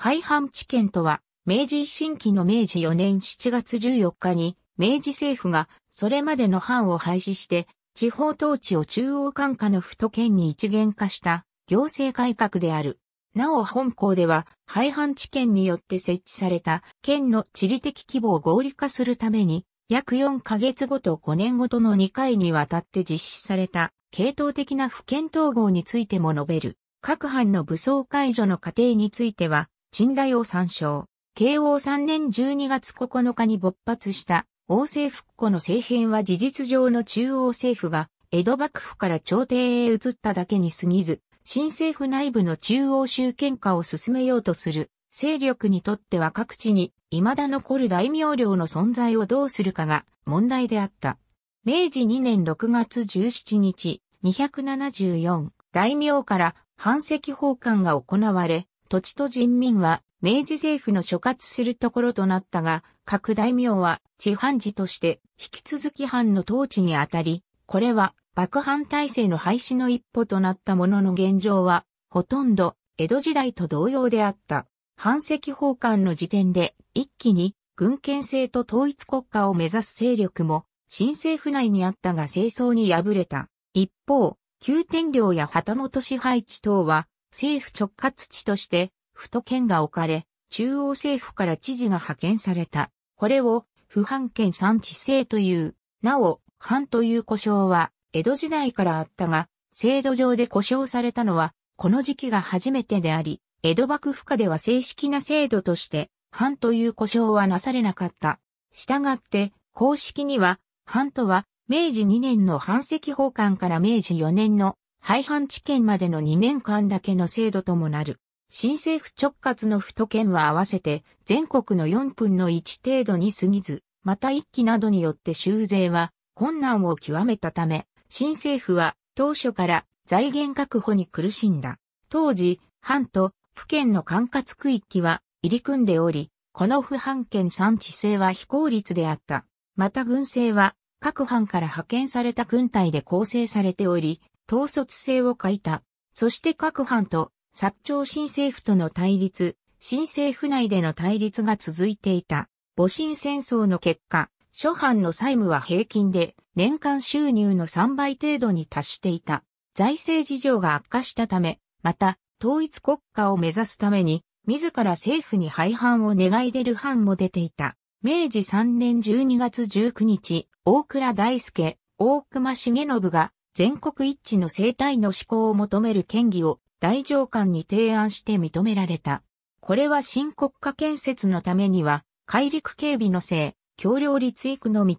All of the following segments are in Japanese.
廃藩置県とは、明治維新期の明治4年7月14日に、明治政府がそれまでの藩を廃止して、地方統治を中央管下の府と県に一元化した行政改革である。なお本校では、廃藩置県によって設置された県の地理的規模を合理化するために、約4ヶ月ごと5年ごとの2回にわたって実施された系統的な府県統合についても述べる。各藩の武装解除の過程については、信頼を参照。慶応3年12月9日に勃発した王政復古の政変は事実上の中央政府が江戸幕府から朝廷へ移っただけに過ぎず、新政府内部の中央集権化を進めようとする勢力にとっては各地に未だ残る大名領の存在をどうするかが問題であった。明治2年6月17日274大名から反籍奉還が行われ、土地と人民は明治政府の所轄するところとなったが、各大名は地藩寺として引き続き藩の統治にあたり、これは幕藩体制の廃止の一歩となったものの現状は、ほとんど江戸時代と同様であった。藩籍奉還の時点で一気に軍権制と統一国家を目指す勢力も新政府内にあったが清掃に敗れた。一方、旧天領や旗本支配地等は政府直轄地として、府と県が置かれ、中央政府から知事が派遣された。これを、不藩県産地制という、なお、藩という故障は、江戸時代からあったが、制度上で故障されたのは、この時期が初めてであり、江戸幕府下では正式な制度として、藩という故障はなされなかった。したがって、公式には、藩とは、明治2年の藩籍奉還から明治4年の廃藩置県までの2年間だけの制度ともなる。新政府直轄の府と県は合わせて全国の4分の1程度に過ぎず、また一期などによって修税は困難を極めたため、新政府は当初から財源確保に苦しんだ。当時、藩と府県の管轄区域は入り組んでおり、この不藩県産地制は非効率であった。また軍政は各藩から派遣された軍隊で構成されており、統率性を欠いた。そして各藩と薩長新政府との対立、新政府内での対立が続いていた。戊辰戦争の結果、諸藩の債務は平均で年間収入の3倍程度に達していた。財政事情が悪化したため、また統一国家を目指すために、自ら政府に廃藩を願い出る藩も出ていた。明治3年12月19日、大倉大輔、大隈重信が全国一致の生態の施行を求める権議を大上官に提案して認められた。これは新国家建設のためには、海陸警備のせい、橋梁立育の道、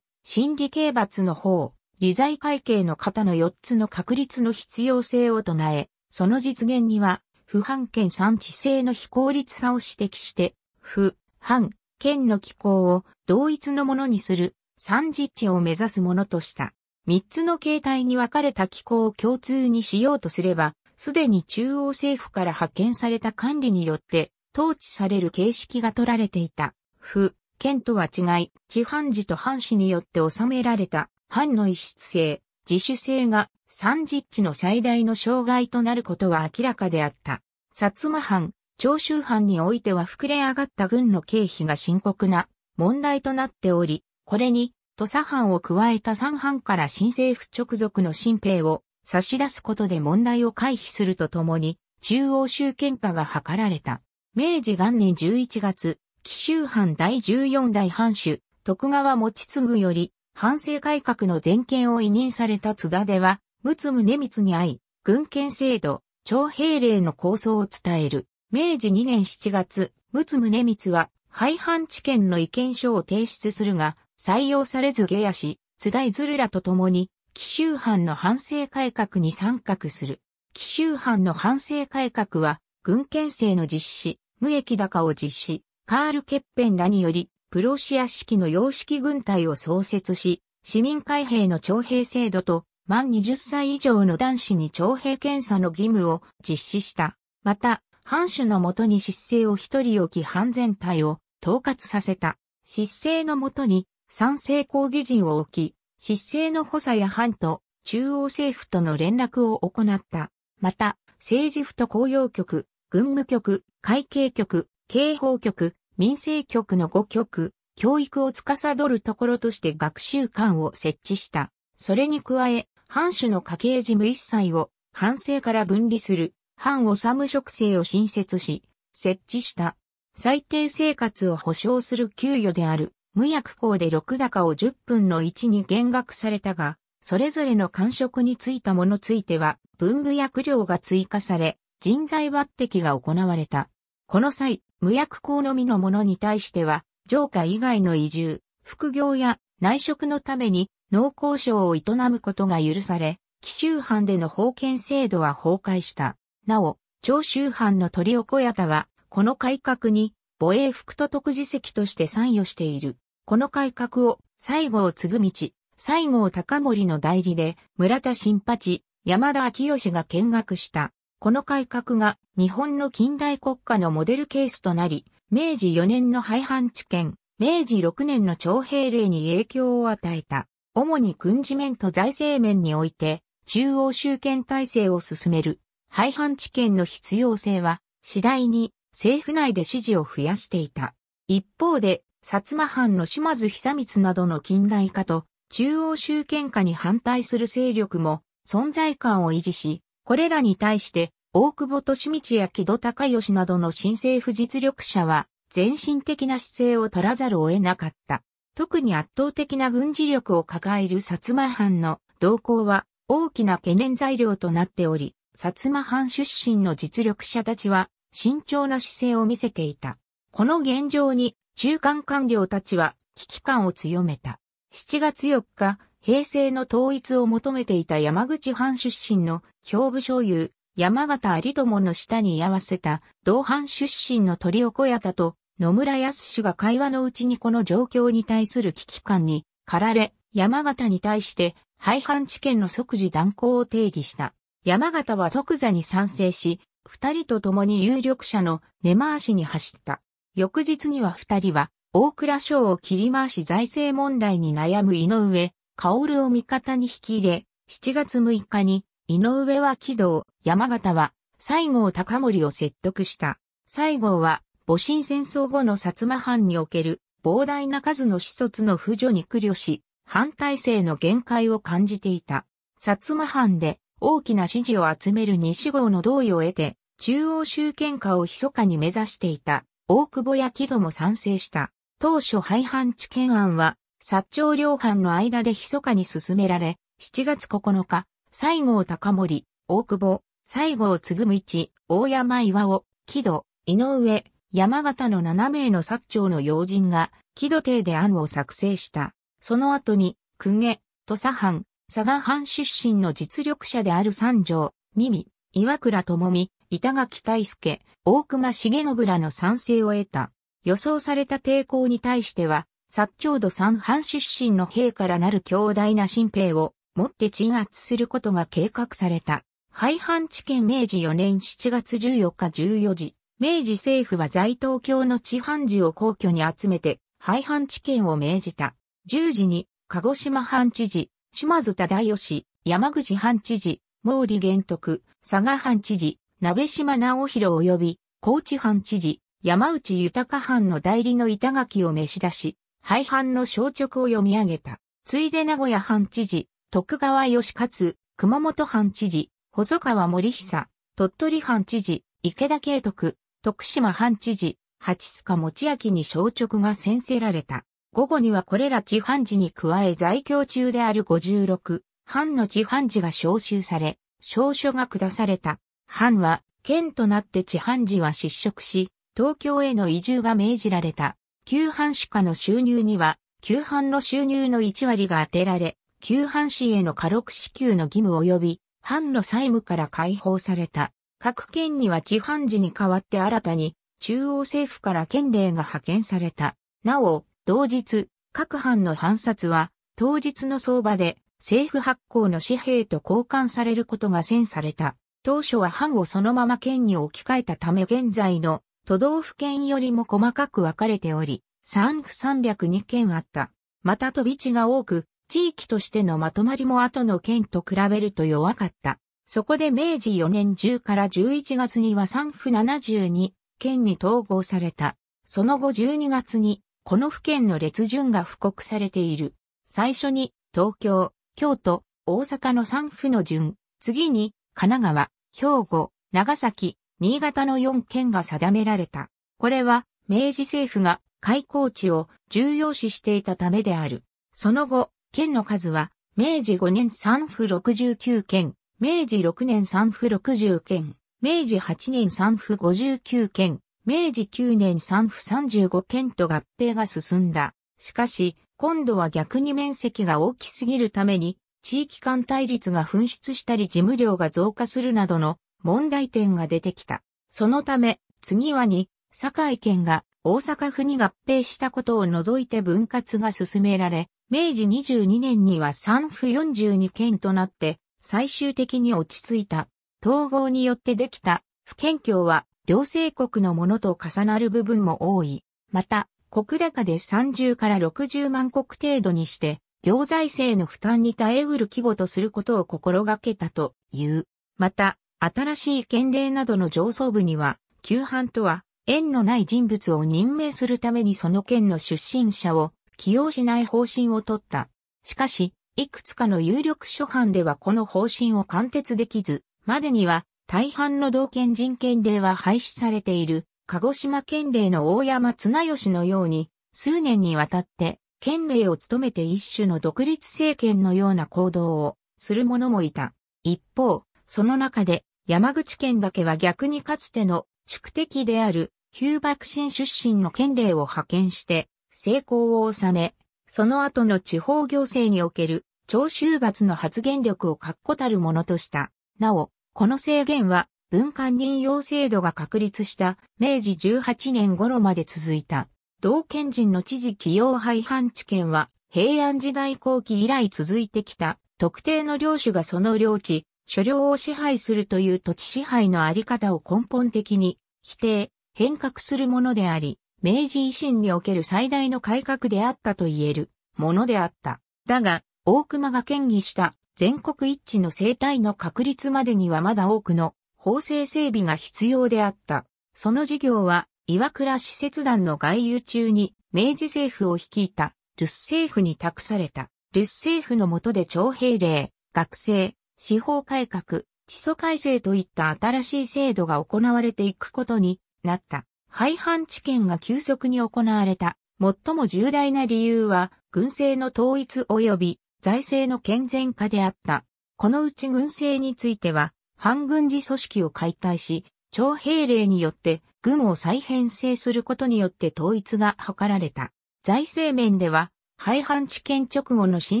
心理刑罰の方、理財会計の方の4つの確立の必要性を唱え、その実現には、不反権産地制の非効率さを指摘して、不、反、権の機構を同一のものにする、三実地を目指すものとした。三つの形態に分かれた機構を共通にしようとすれば、すでに中央政府から派遣された管理によって統治される形式が取られていた。府、県とは違い、地藩寺と藩士によって収められた藩の一室性、自主性が三実地の最大の障害となることは明らかであった。薩摩藩、長州藩においては膨れ上がった軍の経費が深刻な問題となっており、これに土佐藩を加えた三藩から新政府直属の新兵を差し出すことで問題を回避するとともに、中央集権化が図られた。明治元年11月、紀州藩第14代藩主、徳川持次より、藩政改革の全権を委任された津田では、陸奥宗光に会い、軍権制度、徴兵令の構想を伝える。明治2年7月、陸奥宗光は、廃藩置県の意見書を提出するが、採用されず下野氏、津田いズルらと共に、奇襲藩の反省改革に参画する。奇襲藩の反省改革は、軍憲制の実施、無益高を実施、カール・ケッペンらにより、プロシア式の洋式軍隊を創設し、市民開閉の徴兵制度と、満20歳以上の男子に徴兵検査の義務を実施した。また、藩主のもとに失政を一人置き藩全体を統括させた。失政のもとに賛成抗議陣を置き、失政の補佐や藩と中央政府との連絡を行った。また、政治府と公用局、軍務局、会計局、警報局、民政局の5局、教育を司るところとして学習館を設置した。それに加え、藩主の家計事務一切を藩政から分離する、藩治務職制を新設し、設置した。最低生活を保障する給与である、無薬効で6高を10分の1に減額されたが、それぞれの感触についたものついては、分部薬量が追加され、人材抜擢が行われた。この際、無薬効のみのものに対しては、上下以外の移住、副業や内職のために農耕省を営むことが許され、奇襲藩での封建制度は崩壊した。なお、長州藩の鳥岡屋田は、この改革に、母英副と特事席として参与している。この改革を西郷継ぐ道、西郷隆盛の代理で村田新八、山田昭義が見学した。この改革が日本の近代国家のモデルケースとなり、明治4年の廃藩置県、明治6年の徴兵令に影響を与えた。主に軍事面と財政面において、中央集権体制を進める、廃藩置県の必要性は、次第に政府内で支持を増やしていた。一方で、薩摩藩の島津久光などの近代化と中央集権化に反対する勢力も存在感を維持し、これらに対して大久保利道や木戸孝義などの新政府実力者は全身的な姿勢を取らざるを得なかった。特に圧倒的な軍事力を抱える薩摩藩の動向は大きな懸念材料となっており、薩摩藩出身の実力者たちは慎重な姿勢を見せていた。この現状に中間官僚たちは危機感を強めた。7月4日、平成の統一を求めていた山口藩出身の兵部所有、山形有友の下に居合わせた同藩出身の鳥岡屋田と野村康が会話のうちにこの状況に対する危機感に駆られ、山形に対して廃藩置県の即時断行を定義した。山形は即座に賛成し、二人と共に有力者の根回しに走った。翌日には二人は、大蔵省を切り回し財政問題に悩む井上、薫を味方に引き入れ、7月6日に、井上は木道、山形は、西郷隆盛を説得した。西郷は、戊辰戦争後の薩摩藩における、膨大な数の子卒の婦女に苦慮し、反対勢の限界を感じていた。薩摩藩で、大きな支持を集める西郷の同意を得て、中央集権化を密かに目指していた。大久保や木戸も賛成した。当初廃藩置県案は、薩長両藩の間で密かに進められ、7月9日、西郷隆盛、大久保、西郷継ぐ道、大山岩尾、木戸、井上、山形の7名の薩長の要人が、木戸邸で案を作成した。その後に、公家、土佐藩、佐賀藩出身の実力者である三条、三味、岩倉智美、板垣大助、大隈重信らの賛成を得た。予想された抵抗に対しては、薩長土三藩出身の兵からなる強大な新兵をもって鎮圧することが計画された。廃藩置県明治4年7月14日14時、明治政府は在東京の地藩寺を皇居に集めて、廃藩置県を命じた。10時に、鹿児島藩知事、島津忠義、山口藩知事、毛利玄徳、佐賀藩知事、鍋島直弘及び、高知藩知事、山内豊藩の代理の板垣を召し出し、廃藩の消直を読み上げた。ついで名古屋藩知事、徳川義勝、熊本藩知事、細川森久、鳥取藩知事、池田慶徳、徳島藩知事、八須賀持明に消直が宣せられた。午後にはこれら地藩寺に加え在京中である56、藩の地藩寺が召集され、証書が下された。藩は、県となって地藩寺は失職し、東京への移住が命じられた。旧藩主家の収入には、旧藩の収入の1割が当てられ、旧藩士への過禄支給の義務及び、藩の債務から解放された。各県には地藩寺に代わって新たに、中央政府から県令が派遣された。なお、同日、各藩の藩札は、当日の相場で、政府発行の紙幣と交換されることが遷された。当初は藩をそのまま県に置き換えたため現在の都道府県よりも細かく分かれており、3府302県あった。また飛び地が多く、地域としてのまとまりも後の県と比べると弱かった。そこで明治4年10から11月には3府72県に統合された。その後12月に、この府県の列順が布告されている。最初に、東京、京都、大阪の3府の順、次に、神奈川、兵庫、長崎、新潟の4県が定められた。これは明治政府が開港地を重要視していたためである。その後、県の数は明治5年3府69県、明治6年3府60県、明治8年3府59県、明治9年3府35県と合併が進んだ。しかし、今度は逆に面積が大きすぎるために地域間対立が紛失したり事務量が増加するなどの問題点が出てきた。そのため、次はに、堺県が大阪府に合併したことを除いて分割が進められ、明治22年には3府42県となって、最終的に落ち着いた。統合によってできた、府県境は、両政国のものと重なる部分も多い。また、国高で30から60万国程度にして、行財政の負担に耐えうる規模とすることを心がけたという。また、新しい県令などの上層部には、旧藩とは縁のない人物を任命するためにその県の出身者を起用しない方針を取った。しかし、いくつかの有力諸藩ではこの方針を貫徹できず、までには大半の同県人権令は廃止されている、鹿児島県令の大山綱吉のように、数年にわたって県令を務めて一種の独立政権のような行動をする者もいた。一方、その中で山口県だけは逆にかつての宿敵である旧幕臣出身の県令を派遣して成功を収め、その後の地方行政における徴収罰の発言力を確固たるものとした。なお、この制限は文官任用制度が確立した明治18年頃まで続いた。道県人の知事起用廃藩置県は、平安時代後期以来続いてきた、特定の領主がその領地、所領を支配するという土地支配のあり方を根本的に、否定、変革するものであり、明治維新における最大の改革であったと言えるものであった。だが、大熊が建議した全国一致の生態の確立までにはまだ多くの法制整備が必要であった。その事業は岩倉使節団の外遊中に明治政府を率いたルス政府に託されたルス政府の下で徴兵令、学生、司法改革、地租改正といった新しい制度が行われていくことになった。廃藩置県が急速に行われた。最も重大な理由は、軍政の統一及び財政の健全化であった。このうち軍政については、反軍事組織を解体し、徴兵令によって軍を再編成することによって統一が図られた。財政面では、廃藩置県直後の新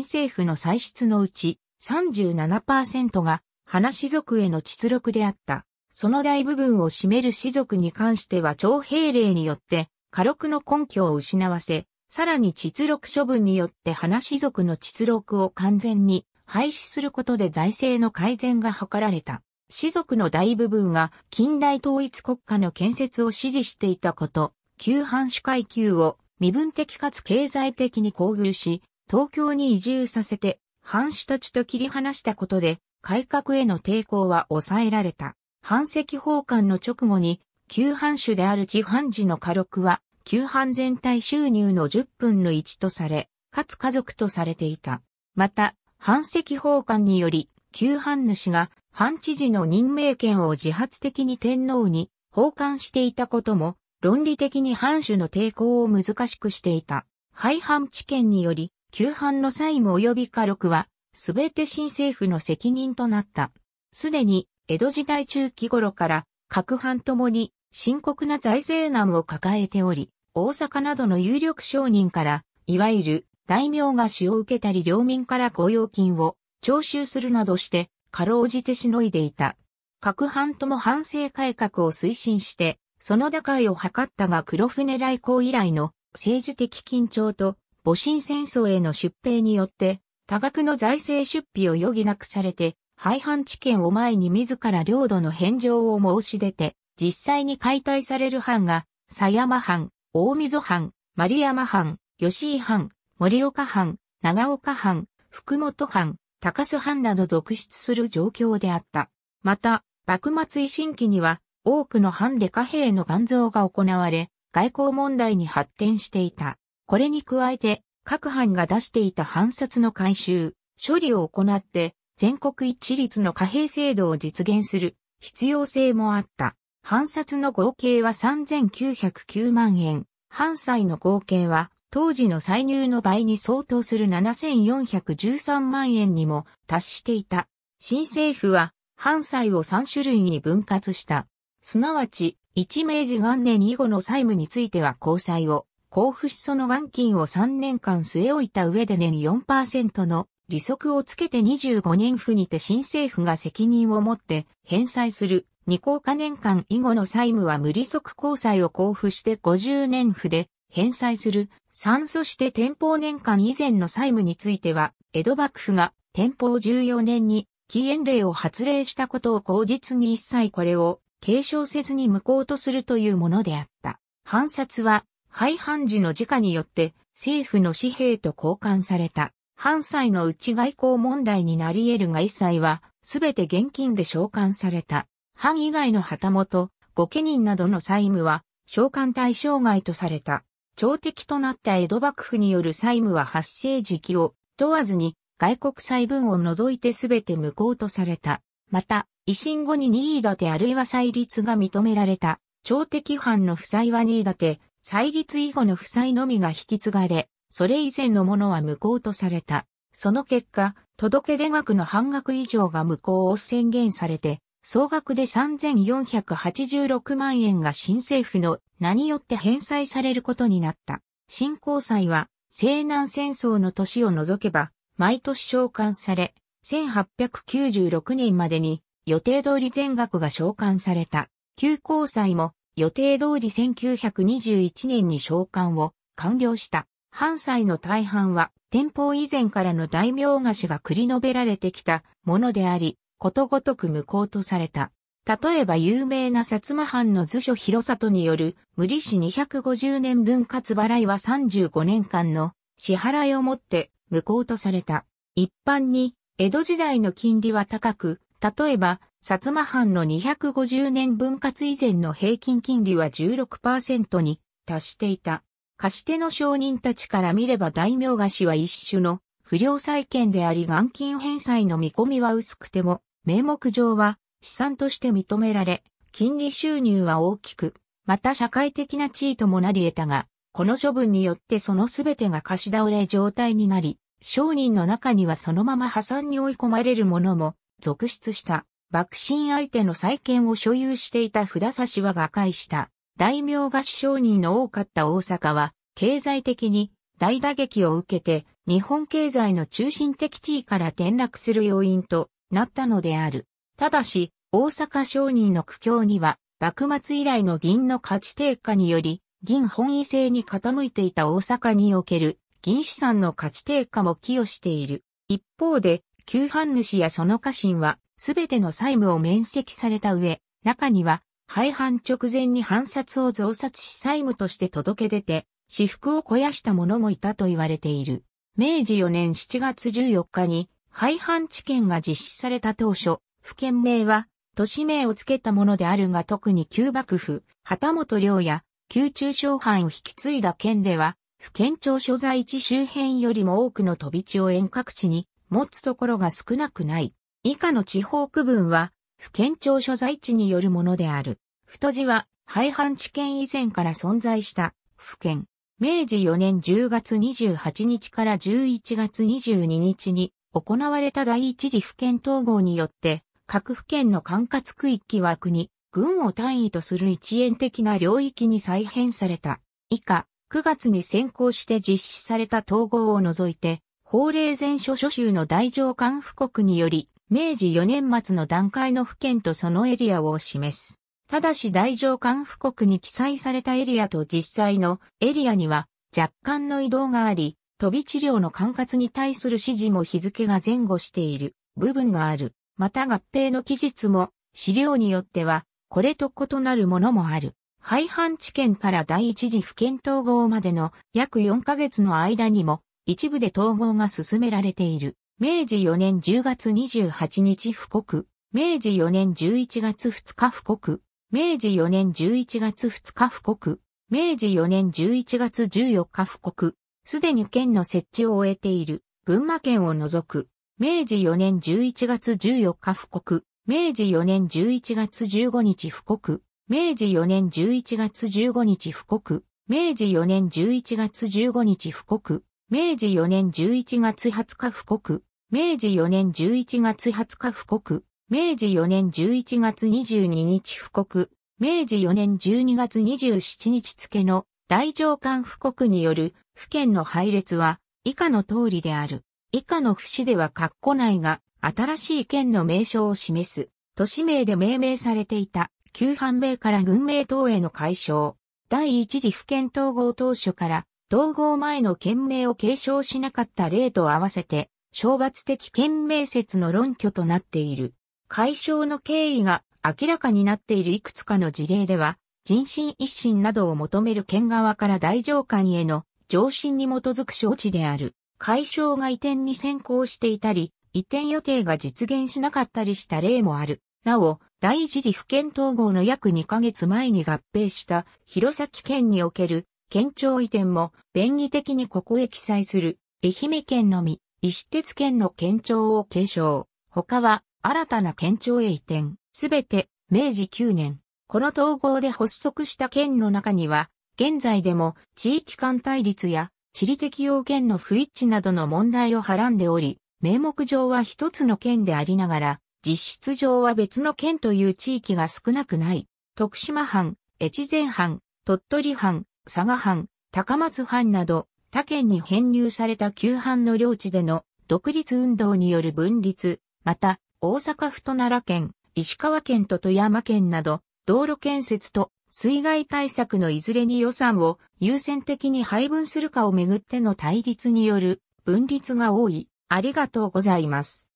政府の歳出のうち37%が花氏族への実力であった。その大部分を占める氏族に関しては徴兵令によって過力の根拠を失わせ、さらに実力処分によって花氏族の実力を完全に廃止することで財政の改善が図られた。士族の大部分が近代統一国家の建設を支持していたこと、旧藩主階級を身分的かつ経済的に厚遇し、東京に移住させて、藩主たちと切り離したことで、改革への抵抗は抑えられた。藩籍奉還の直後に、旧藩主である地藩寺の家禄は、旧藩全体収入の10分の1とされ、かつ家族とされていた。また、藩籍奉還により、旧藩主が藩知事の任命権を自発的に天皇に奉還していたことも、論理的に藩主の抵抗を難しくしていた。廃藩置県により、旧藩の債務及び家禄は、すべて新政府の責任となった。すでに、江戸時代中期頃から、各藩ともに深刻な財政難を抱えており、大阪などの有力商人から、いわゆる大名が死を受けたり領民から雇用金を徴収するなどして、かろうじてしのいでいた。各藩とも反省改革を推進して、その打開を図ったが黒船来航以来の政治的緊張と戊辰戦争への出兵によって、多額の財政出費を余儀なくされて、廃藩置県を前に自ら領土の返上を申し出て、実際に解体される藩が、狭山藩、大溝藩、丸山藩、吉井藩、盛岡藩、長岡藩、福本藩、高須藩など続出する状況であった。また、幕末維新期には、多くの藩で貨幣の願像が行われ、外交問題に発展していた。これに加えて、各藩が出していた藩札の回収、処理を行って、全国一律の貨幣制度を実現する必要性もあった。藩札の合計は3909万円、藩債の合計は当時の歳入の倍に相当する7413万円にも達していた。新政府は、藩債を3種類に分割した。すなわち、一明治元年以後の債務については交債を、交付しその元金を3年間据え置いた上で年4%の利息をつけて25年府にて新政府が責任を持って返済する。二項化年間以後の債務は無利息交債を交付して50年府で返済する。3そして天保年間以前の債務については、江戸幕府が天保14年に禁煙令を発令したことを口実に一切これを継承せずに無効とするというものであった。判札は、廃藩時の時価によって政府の紙幣と交換された。藩債の内外交問題になり得るが一切は、すべて現金で召喚された。藩以外の旗本、御家人などの債務は、召喚対象外とされた。朝敵となった江戸幕府による債務は発生時期を問わずに外国債分を除いてすべて無効とされた。また、維新後に任意立てあるいは再立が認められた。朝敵藩の負債は任意立て、再立以後の負債のみが引き継がれ、それ以前のものは無効とされた。その結果、届け出額の半額以上が無効を宣言されて、総額で3486万円が新政府の名によって返済されることになった。新高裁は西南戦争の年を除けば毎年召喚され、1896年までに予定通り全額が召喚された。旧交際も予定通り1921年に召喚を完了した。藩歳の大半は天保以前からの大名菓子が繰り述べられてきたものであり、ことごとく無効とされた。例えば有名な薩摩藩の図書広里による無利子250年分割払いは35年間の支払いをもって無効とされた。一般に江戸時代の金利は高く、例えば薩摩藩の250年分割以前の平均金利は16%に達していた。貸し手の商人たちから見れば大名貸しは一種の不良債権であり元金返済の見込みは薄くても名目上は資産として認められ、金利収入は大きく、また社会的な地位ともなり得たが、この処分によってそのすべてが貸し倒れ状態になり、商人の中にはそのまま破産に追い込まれる者も続出した。幕臣相手の債権を所有していた札差は瓦解した。大名合商人の多かった大阪は、経済的に大打撃を受けて、日本経済の中心的地位から転落する要因となったのである。ただし、大阪商人の苦境には、幕末以来の銀の価値低下により、銀本位制に傾いていた大阪における銀資産の価値低下も寄与している。一方で、旧藩主やその家臣は、すべての債務を免責された上、中には、廃藩直前に藩札を増刷し債務として届け出て、私服を肥やした者もいたと言われている。明治4年7月14日に、廃藩置県が実施された当初、府県名は都市名を付けたものであるが特に旧幕府、旗本領や旧中小藩を引き継いだ県では、府県庁所在地周辺よりも多くの飛び地を遠隔地に持つところが少なくない。以下の地方区分は、府県庁所在地によるものである。太字は、廃藩置県以前から存在した、府県。明治4年10月28日から11月22日に、行われた第一次府県統合によって、各府県の管轄区域は国、軍を単位とする一円的な領域に再編された。以下、9月に先行して実施された統合を除いて、法令前書諸州の大上官布告により、明治4年末の段階の府県とそのエリアを示す。ただし大上官布告に記載されたエリアと実際のエリアには若干の移動があり、飛び治療の管轄に対する指示も日付が前後している部分がある。また合併の期日も資料によってはこれと異なるものもある。廃藩置県から第一次府検統合までの約4ヶ月の間にも一部で統合が進められている。明治4年10月28日布告。明治4年11月2日布告。明治4年11月2日布告。明治4年11月14日布告。すでに県の設置を終えている、群馬県を除く、明治4年11月14日布告、明治4年11月15日布告、明治4年11月15日布告、明治4年11月15日布告、明治4年11月20日布告、明治4年11月20日布告、明治4年11月22日布告、明治4年12月27日付の大上官布告による府県の配列は以下の通りである。以下の不死では括弧内が新しい県の名称を示す都市名で命名されていた旧藩名から軍名等への解消。第一次府県統合当初から統合前の県名を継承しなかった例と合わせて懲罰的県名説の論拠となっている。解消の経緯が明らかになっているいくつかの事例では、人心一新などを求める県側から大上官への上申に基づく承知である。解消が移転に先行していたり、移転予定が実現しなかったりした例もある。なお、第一次府県統合の約2ヶ月前に合併した弘前県における県庁移転も便宜的にここへ記載する愛媛県のみ、石鉄県の県庁を継承。他は新たな県庁へ移転。すべて明治9年。この統合で発足した県の中には現在でも地域間対立や地理的要件の不一致などの問題をはらんでおり、名目上は一つの県でありながら、実質上は別の県という地域が少なくない。徳島藩、越前藩、鳥取藩、佐賀藩、高松藩など、他県に編入された旧藩の領地での独立運動による分立、また、大阪府と奈良県、石川県と富山県など、道路建設と水害対策のいずれに予算を優先的に配分するかをめぐっての対立による分立が多い。ありがとうございます。